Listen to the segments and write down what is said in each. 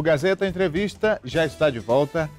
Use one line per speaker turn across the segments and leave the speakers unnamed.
O Gazeta Entrevista já está de volta.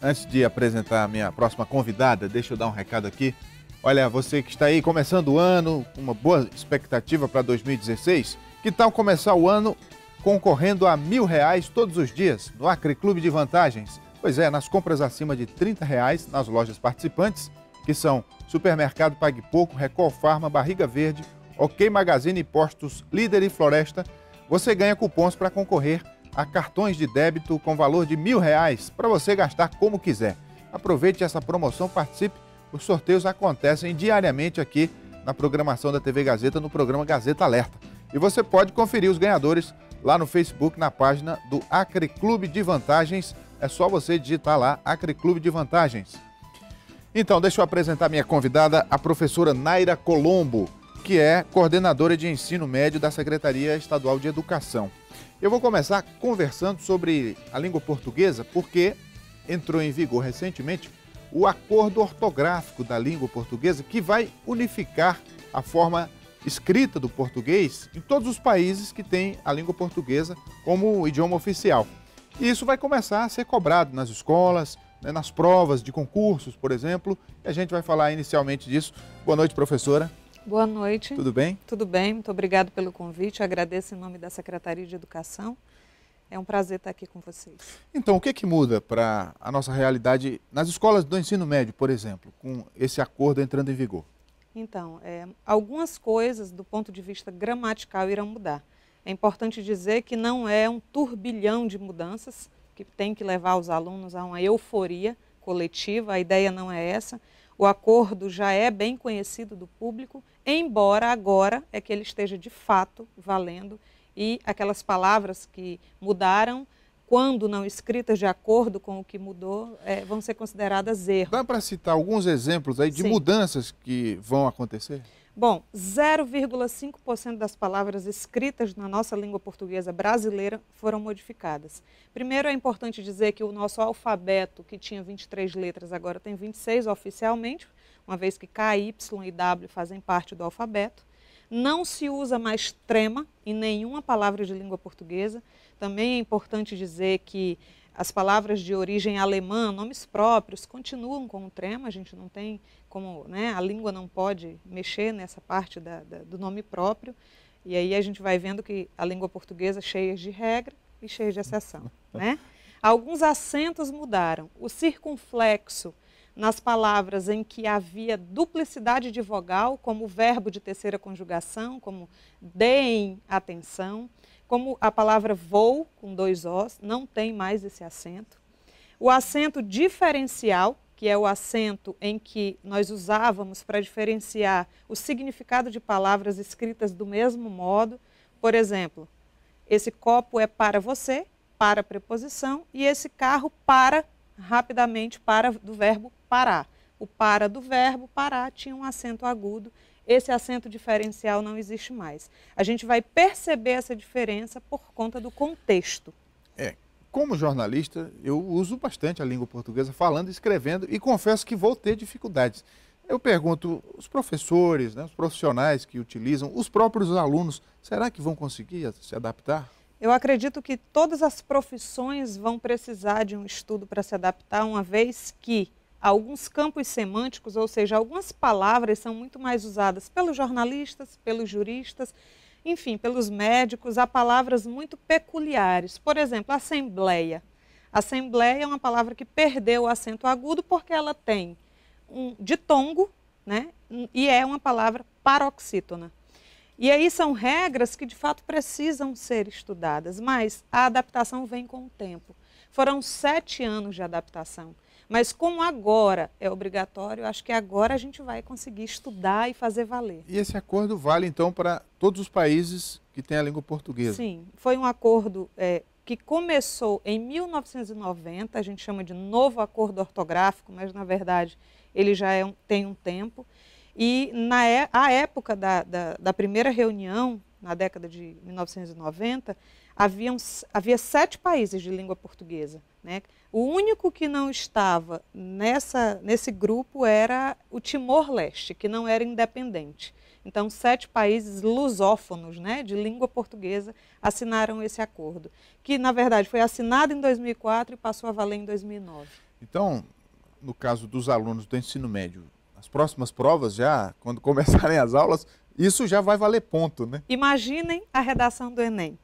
Antes de apresentar a minha próxima convidada, deixa eu dar um recado aqui. Olha, você que está aí começando o ano, uma boa expectativa para 2016, que tal começar o ano concorrendo a mil reais todos os dias no Acre Clube de Vantagens? Pois é, nas compras acima de 30 reais nas lojas participantes, que são Supermercado Pague Pouco, Recol Farma, Barriga Verde, Ok Magazine e Postos Líder e Floresta, você ganha cupons para concorrer a cartões de débito com valor de mil reais para você gastar como quiser. Aproveite essa promoção, participe. Os sorteios acontecem diariamente aqui na programação da TV Gazeta, no programa Gazeta Alerta. E você pode conferir os ganhadores lá no Facebook, na página do Acre Clube de Vantagens. É só você digitar lá Acre Clube de Vantagens. Então, deixa eu apresentar minha convidada, a professora Naira Colombo que é coordenadora de ensino médio da Secretaria Estadual de Educação. Eu vou começar conversando sobre a língua portuguesa, porque entrou em vigor recentemente o acordo ortográfico da língua portuguesa, que vai unificar a forma escrita do português em todos os países que têm a língua portuguesa como idioma oficial. E isso vai começar a ser cobrado nas escolas, né, nas provas de concursos, por exemplo. E a gente vai falar inicialmente disso. Boa noite, professora.
Boa noite. Tudo bem? Tudo bem, muito obrigado pelo convite. Agradeço em nome da Secretaria de Educação. É um prazer estar aqui com vocês.
Então, o que, é que muda para a nossa realidade nas escolas do ensino médio, por exemplo, com esse acordo entrando em vigor?
Então, é, algumas coisas do ponto de vista gramatical irão mudar. É importante dizer que não é um turbilhão de mudanças que tem que levar os alunos a uma euforia coletiva, a ideia não é essa, o acordo já é bem conhecido do público, embora agora é que ele esteja de fato valendo e aquelas palavras que mudaram quando não escritas de acordo com o que mudou, é, vão ser consideradas erros. Dá para citar
alguns exemplos aí de Sim. mudanças que vão acontecer?
Bom, 0,5% das palavras escritas na nossa língua portuguesa brasileira foram modificadas. Primeiro, é importante dizer que o nosso alfabeto, que tinha 23 letras, agora tem 26 oficialmente, uma vez que K, Y e W fazem parte do alfabeto. Não se usa mais trema em nenhuma palavra de língua portuguesa. Também é importante dizer que as palavras de origem alemã, nomes próprios, continuam com o trema, a gente não tem como, né, a língua não pode mexer nessa parte da, da, do nome próprio. E aí a gente vai vendo que a língua portuguesa é cheia de regra e cheia de exceção, né? Alguns acentos mudaram. O circunflexo nas palavras em que havia duplicidade de vogal, como verbo de terceira conjugação, como deem atenção como a palavra vou, com dois Os, não tem mais esse acento. O acento diferencial, que é o acento em que nós usávamos para diferenciar o significado de palavras escritas do mesmo modo. Por exemplo, esse copo é para você, para preposição, e esse carro para, rapidamente, para do verbo parar. O para do verbo parar tinha um acento agudo esse acento diferencial não existe mais. A gente vai perceber essa diferença por conta do contexto.
É, como jornalista, eu uso bastante a língua portuguesa, falando e escrevendo, e confesso que vou ter dificuldades. Eu pergunto, os professores, né, os profissionais que utilizam, os próprios alunos, será que vão conseguir se adaptar?
Eu acredito que todas as profissões vão precisar de um estudo para se adaptar, uma vez que alguns campos semânticos, ou seja, algumas palavras são muito mais usadas pelos jornalistas, pelos juristas, enfim, pelos médicos, há palavras muito peculiares. Por exemplo, assembleia. Assembleia é uma palavra que perdeu o acento agudo porque ela tem um ditongo, né? E é uma palavra paroxítona. E aí são regras que de fato precisam ser estudadas, mas a adaptação vem com o tempo. Foram sete anos de adaptação. Mas como agora é obrigatório, acho que agora a gente vai conseguir estudar e fazer valer.
E esse acordo vale, então, para todos os países que têm a língua portuguesa?
Sim, foi um acordo é, que começou em 1990, a gente chama de novo acordo ortográfico, mas na verdade ele já é um, tem um tempo. E na é, a época da, da, da primeira reunião, na década de 1990, haviam, havia sete países de língua portuguesa. Né? O único que não estava nessa, nesse grupo era o Timor-Leste, que não era independente. Então, sete países lusófonos né, de língua portuguesa assinaram esse acordo, que, na verdade, foi assinado em 2004 e passou a valer em 2009.
Então, no caso dos alunos do ensino médio, as próximas provas já, quando começarem as aulas, isso já vai valer ponto, né?
Imaginem a redação do Enem.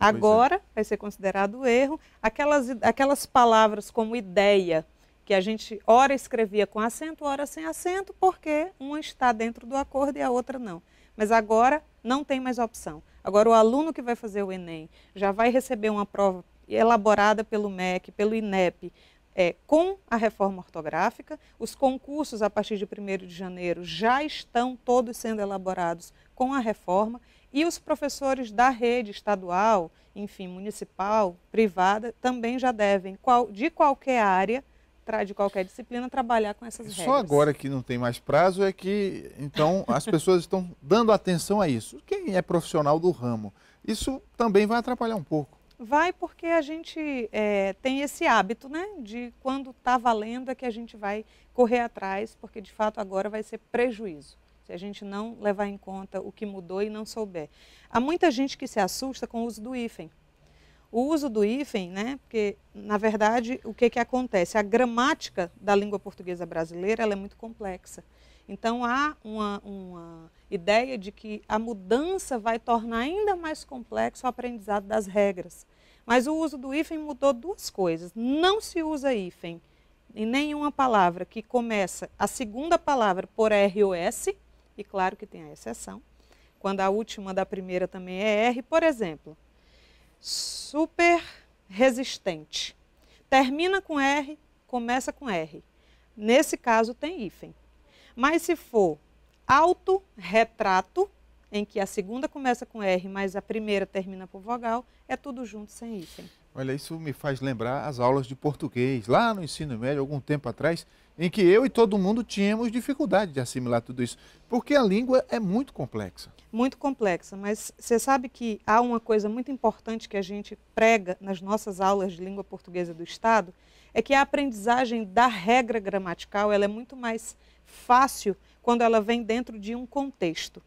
É. Agora é. vai ser considerado erro. Aquelas, aquelas palavras como ideia, que a gente ora escrevia com acento, ora sem acento, porque uma está dentro do acordo e a outra não. Mas agora não tem mais opção. Agora o aluno que vai fazer o Enem já vai receber uma prova elaborada pelo MEC, pelo INEP, é, com a reforma ortográfica. Os concursos, a partir de 1 de janeiro, já estão todos sendo elaborados com a reforma. E os professores da rede estadual, enfim, municipal, privada, também já devem, qual, de qualquer área, de qualquer disciplina, trabalhar com essas Só regras. Só
agora que não tem mais prazo é que, então, as pessoas estão dando atenção a isso. Quem é profissional do ramo, isso também vai atrapalhar um pouco.
Vai porque a gente é, tem esse hábito, né? De quando está valendo é que a gente vai correr atrás, porque de fato agora vai ser prejuízo se a gente não levar em conta o que mudou e não souber. Há muita gente que se assusta com o uso do hífen. O uso do hífen, né, porque, na verdade, o que, que acontece? A gramática da língua portuguesa brasileira ela é muito complexa. Então, há uma, uma ideia de que a mudança vai tornar ainda mais complexo o aprendizado das regras. Mas o uso do hífen mudou duas coisas. Não se usa hífen em nenhuma palavra que começa a segunda palavra por R ou S, e claro que tem a exceção, quando a última da primeira também é R, por exemplo, super resistente. Termina com R, começa com R. Nesse caso tem hífen. Mas se for autorretrato, em que a segunda começa com R, mas a primeira termina por vogal, é tudo junto sem hífen.
Olha, isso me faz lembrar as aulas de português, lá no ensino médio, algum tempo atrás, em que eu e todo mundo tínhamos dificuldade de assimilar tudo isso, porque a língua é muito complexa.
Muito complexa, mas você sabe que há uma coisa muito importante que a gente prega nas nossas aulas de língua portuguesa do Estado, é que a aprendizagem da regra gramatical ela é muito mais fácil quando ela vem dentro de um contexto.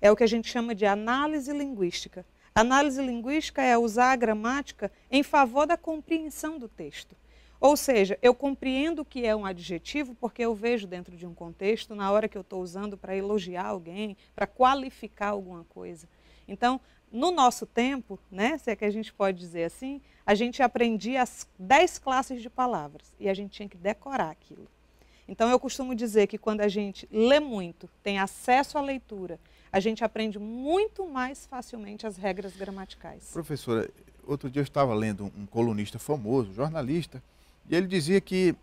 É o que a gente chama de análise linguística. Análise linguística é usar a gramática em favor da compreensão do texto. Ou seja, eu compreendo o que é um adjetivo porque eu vejo dentro de um contexto, na hora que eu estou usando para elogiar alguém, para qualificar alguma coisa. Então, no nosso tempo, né, se é que a gente pode dizer assim, a gente aprendia as 10 classes de palavras e a gente tinha que decorar aquilo. Então eu costumo dizer que quando a gente lê muito, tem acesso à leitura, a gente aprende muito mais facilmente as regras gramaticais.
Professora, outro dia eu estava lendo um colunista famoso, jornalista, e ele dizia que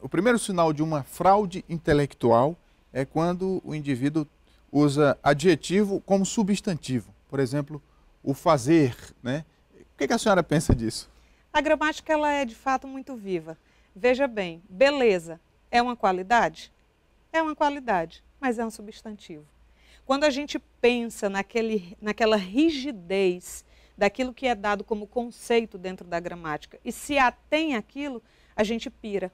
o primeiro sinal de uma fraude intelectual é quando o indivíduo usa adjetivo como substantivo. Por exemplo, o fazer, né? O que a senhora pensa disso?
A gramática ela é de fato muito viva. Veja bem, beleza é uma qualidade? É uma qualidade, mas é um substantivo. Quando a gente pensa naquele, naquela rigidez daquilo que é dado como conceito dentro da gramática e se atém aquilo, a gente pira,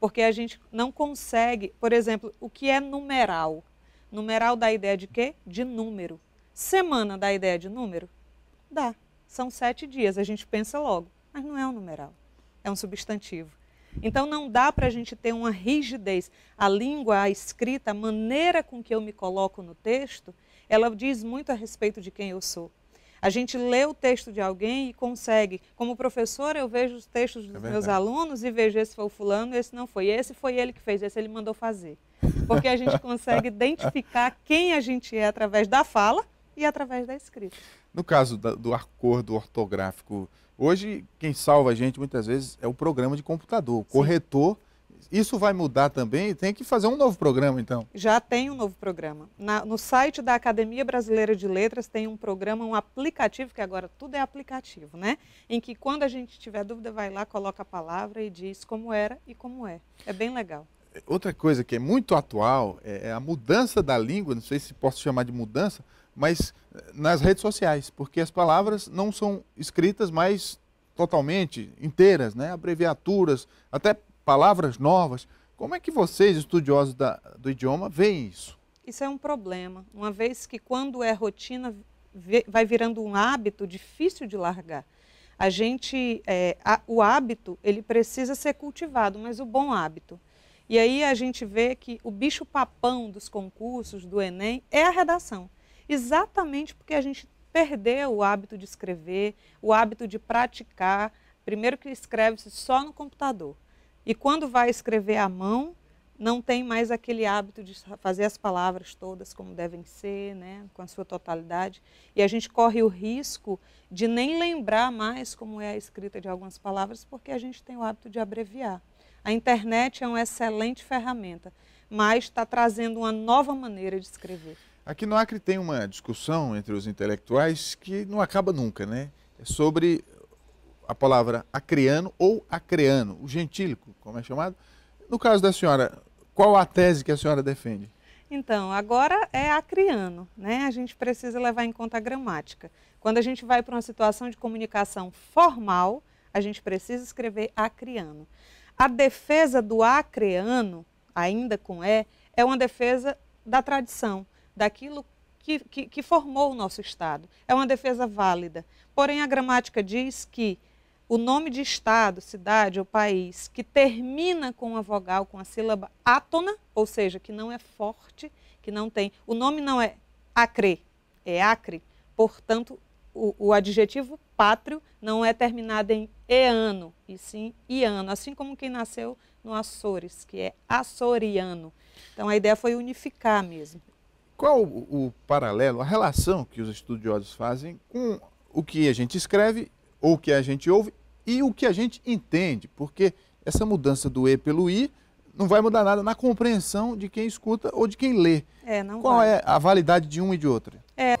porque a gente não consegue, por exemplo, o que é numeral? Numeral dá a ideia de quê? De número. Semana dá a ideia de número? Dá. São sete dias, a gente pensa logo, mas não é um numeral, é um substantivo. Então não dá para a gente ter uma rigidez. A língua, a escrita, a maneira com que eu me coloco no texto, ela diz muito a respeito de quem eu sou. A gente lê o texto de alguém e consegue. Como professora, eu vejo os textos dos é meus alunos e vejo esse foi o fulano, esse não foi. Esse foi ele que fez, esse ele mandou fazer. Porque a gente consegue identificar quem a gente é através da fala e através da escrita.
No caso do acordo ortográfico, Hoje, quem salva a gente muitas vezes é o programa de computador, o corretor. Isso vai mudar também? Tem que fazer um novo programa, então?
Já tem um novo programa. Na, no site da Academia Brasileira de Letras tem um programa, um aplicativo, que agora tudo é aplicativo, né? Em que quando a gente tiver dúvida, vai lá, coloca a palavra e diz como era e como é. É bem legal.
Outra coisa que é muito atual é, é a mudança da língua, não sei se posso chamar de mudança, mas eh, nas redes sociais, porque as palavras não são escritas mais totalmente inteiras, né? abreviaturas, até palavras novas. Como é que vocês, estudiosos da, do idioma, veem isso?
Isso é um problema, uma vez que quando é rotina, vai virando um hábito difícil de largar. A gente, é, a, o hábito, ele precisa ser cultivado, mas o bom hábito. E aí a gente vê que o bicho papão dos concursos, do Enem, é a redação exatamente porque a gente perdeu o hábito de escrever, o hábito de praticar. Primeiro que escreve-se só no computador. E quando vai escrever à mão, não tem mais aquele hábito de fazer as palavras todas como devem ser, né, com a sua totalidade, e a gente corre o risco de nem lembrar mais como é a escrita de algumas palavras, porque a gente tem o hábito de abreviar. A internet é uma excelente ferramenta, mas está trazendo uma nova maneira de escrever.
Aqui no Acre tem uma discussão entre os intelectuais que não acaba nunca, né? É sobre a palavra acreano ou acreano, o gentílico, como é chamado. No caso da senhora, qual a tese que a senhora defende?
Então, agora é acriano, né? A gente precisa levar em conta a gramática. Quando a gente vai para uma situação de comunicação formal, a gente precisa escrever acriano. A defesa do acreano, ainda com E, é uma defesa da tradição daquilo que, que, que formou o nosso Estado. É uma defesa válida. Porém, a gramática diz que o nome de estado, cidade ou país que termina com a vogal, com a sílaba átona, ou seja, que não é forte, que não tem. O nome não é acre, é acre. Portanto, o, o adjetivo pátrio não é terminado em eano, e sim iano, assim como quem nasceu no Açores, que é açoriano. Então a ideia foi unificar mesmo.
Qual o, o paralelo, a relação que os estudiosos fazem com o que a gente escreve ou o que a gente ouve e o que a gente entende? Porque essa mudança do E pelo I não vai mudar nada na compreensão de quem escuta ou de quem lê.
É, Qual vai.
é a validade de um e de outro?
É.